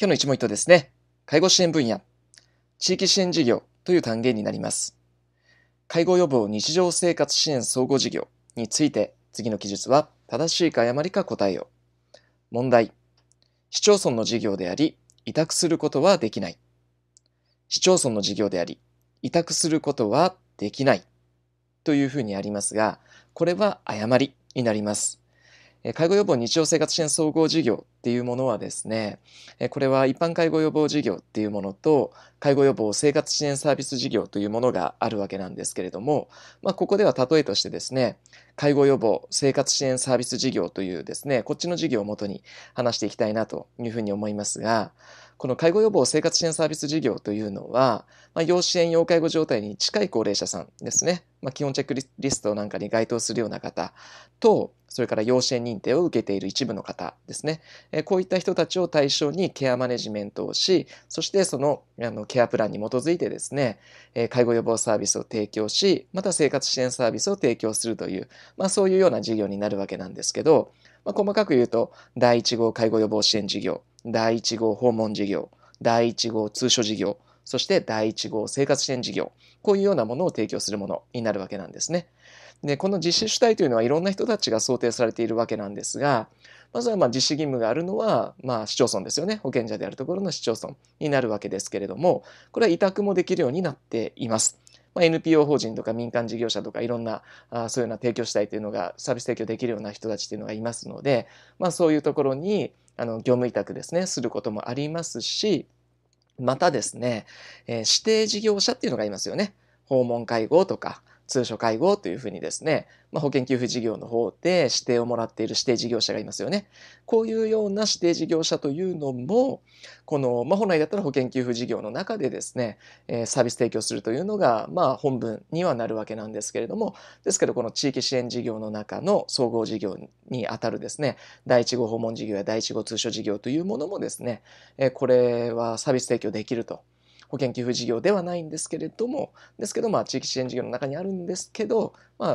今日の一問一答ですね。介護支援分野、地域支援事業という単元になります。介護予防日常生活支援総合事業について、次の記述は正しいか誤りか答えよう。問題。市町村の事業であり、委託することはできない。市町村の事業であり、委託することはできない。というふうにありますが、これは誤りになります。介護予防日常生活支援総合事業っていうものはですね、これは一般介護予防事業っていうものと、介護予防生活支援サービス事業というものがあるわけなんですけれども、まあ、ここでは例えとしてですね、介護予防生活支援サービス事業というですね、こっちの事業をもとに話していきたいなというふうに思いますが、この介護予防生活支援サービス事業というのは、まあ、要支援要介護状態に近い高齢者さんですね、まあ、基本チェックリストなんかに該当するような方と、それから養子縁認定を受けている一部の方ですね。こういった人たちを対象にケアマネジメントをし、そしてそのあのケアプランに基づいてですね、介護予防サービスを提供し、また生活支援サービスを提供するという、まあ、そういうような事業になるわけなんですけど、まあ、細かく言うと、第1号介護予防支援事業、第1号訪問事業、第1号通所事業、そして第1号生活支援事業、こういうようなものを提供するものになるわけなんですね。で、この実施主体というのはいろんな人たちが想定されているわけなんですが、まずはまあ実施義務があるのは、まあ市町村ですよね。保険者であるところの市町村になるわけですけれども、これは委託もできるようになっています。まあ、NPO 法人とか民間事業者とかいろんなあそういうような提供したいというのがサービス提供できるような人たちというのがいますので、まあ、そういうところにあの業務委託ですねすることもありますしまたですね、えー、指定事業者っていうのがいますよね。訪問介護とか、通所介護というふうにですね、まあ、保険給付事業の方で指定をもらっている指定事業者がいますよね。こういうような指定事業者というのも、この、まあ、本来だったら保険給付事業の中でですね、えー、サービス提供するというのが、まあ、本文にはなるわけなんですけれども、ですけどこの地域支援事業の中の総合事業にあたるですね、第1号訪問事業や第1号通所事業というものもですね、えー、これはサービス提供できると保険給付事業ではないんですけれどもですけどまあ地域支援事業の中にあるんですけど、ま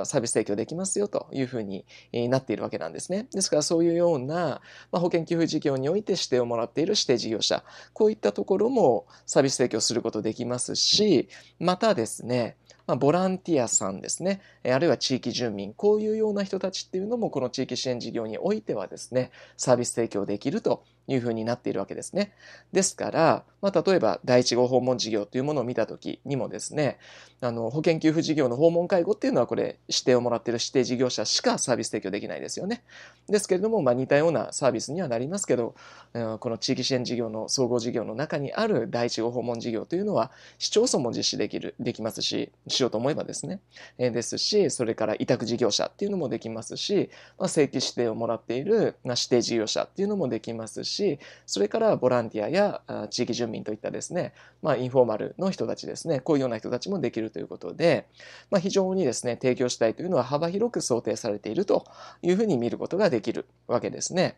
あ、サービス提供できますよというふうになっているわけなんですね。ですからそういうような、まあ、保険給付事業において指定をもらっている指定事業者こういったところもサービス提供することできますしまたですねまあ、ボランティアさんですね、あるいは地域住民、こういうような人たちっていうのも、この地域支援事業においてはですね、サービス提供できるというふうになっているわけですね。ですから、まあ、例えば第一号訪問事業というものを見た時にもですね、あの保険給付事業の訪問介護っていうのはこれ指定をもらっている指定事業者しかサービス提供できないですよね。ですけれども、まあ、似たようなサービスにはなりますけど、この地域支援事業の総合事業の中にある第一号訪問事業というのは市町村も実施できるできますししようと思えばですね、えー、ですしそれから委託事業者っていうのもできますし、まあ、正規指定をもらっている指定事業者っていうのもできますしそれからボランティアや地域住民といったですね、まあ、インフォーマルの人たちですねこういうような人たちもできるということで、まあ、非常にですね提供したいというのは幅広く想定されているというふうに見ることができるわけですね。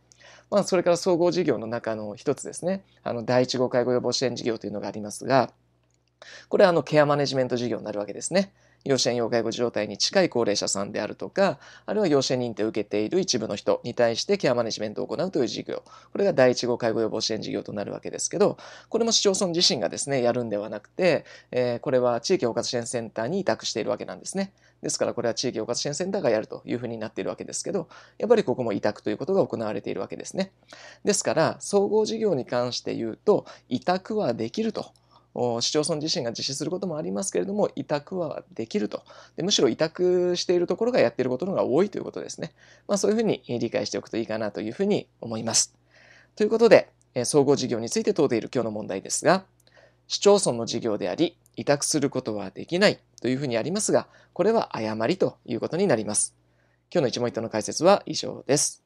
まあ、それから総合事業の中の一つですねあの第1号介護予防支援事業というのがありますがこれはあのケアマネジメント事業になるわけですね。要支援要介護状態に近い高齢者さんであるとか、あるいは要支援認定を受けている一部の人に対してケアマネジメントを行うという事業。これが第1号介護予防支援事業となるわけですけど、これも市町村自身がですね、やるんではなくて、えー、これは地域包括支援センターに委託しているわけなんですね。ですからこれは地域包括支援センターがやるというふうになっているわけですけど、やっぱりここも委託ということが行われているわけですね。ですから、総合事業に関して言うと、委託はできると市町村自身が実施することもありますけれども委託はできるとでむしろ委託しているところがやっていることのが多いということですね、まあ、そういうふうに理解しておくといいかなというふうに思います。ということで総合事業について問うている今日の問題ですが市町村の事業であり委託することはできないというふうにありますがこれは誤りということになります。今日の一問一答の解説は以上です。